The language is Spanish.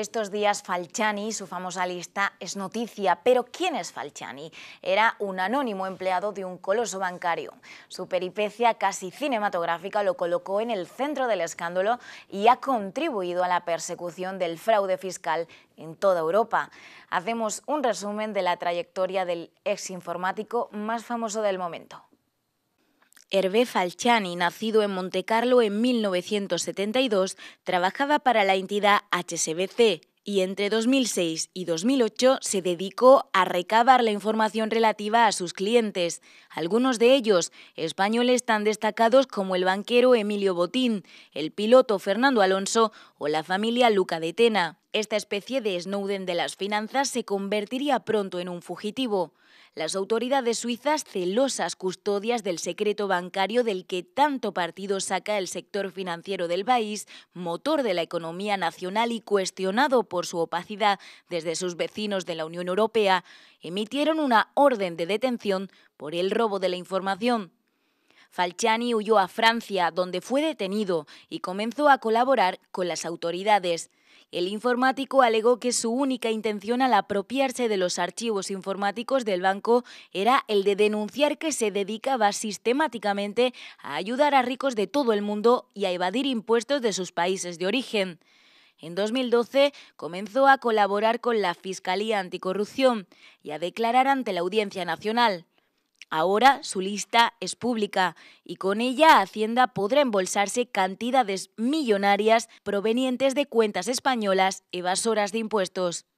Estos días Falciani, su famosa lista, es noticia. Pero ¿quién es Falciani? Era un anónimo empleado de un coloso bancario. Su peripecia casi cinematográfica lo colocó en el centro del escándalo y ha contribuido a la persecución del fraude fiscal en toda Europa. Hacemos un resumen de la trayectoria del ex informático más famoso del momento. Hervé Falciani, nacido en Montecarlo en 1972, trabajaba para la entidad HSBC, y entre 2006 y 2008 se dedicó a recabar la información relativa a sus clientes, algunos de ellos españoles tan destacados como el banquero Emilio Botín, el piloto Fernando Alonso o la familia Luca de Tena. Esta especie de Snowden de las finanzas se convertiría pronto en un fugitivo. Las autoridades suizas, celosas custodias del secreto bancario del que tanto partido saca el sector financiero del país, motor de la economía nacional y cuestionado por su opacidad desde sus vecinos de la Unión Europea, emitieron una orden de detención por el robo de la información. Falciani huyó a Francia, donde fue detenido y comenzó a colaborar con las autoridades. El informático alegó que su única intención al apropiarse de los archivos informáticos del banco era el de denunciar que se dedicaba sistemáticamente a ayudar a ricos de todo el mundo y a evadir impuestos de sus países de origen. En 2012 comenzó a colaborar con la Fiscalía Anticorrupción y a declarar ante la Audiencia Nacional. Ahora su lista es pública y con ella Hacienda podrá embolsarse cantidades millonarias provenientes de cuentas españolas evasoras de impuestos.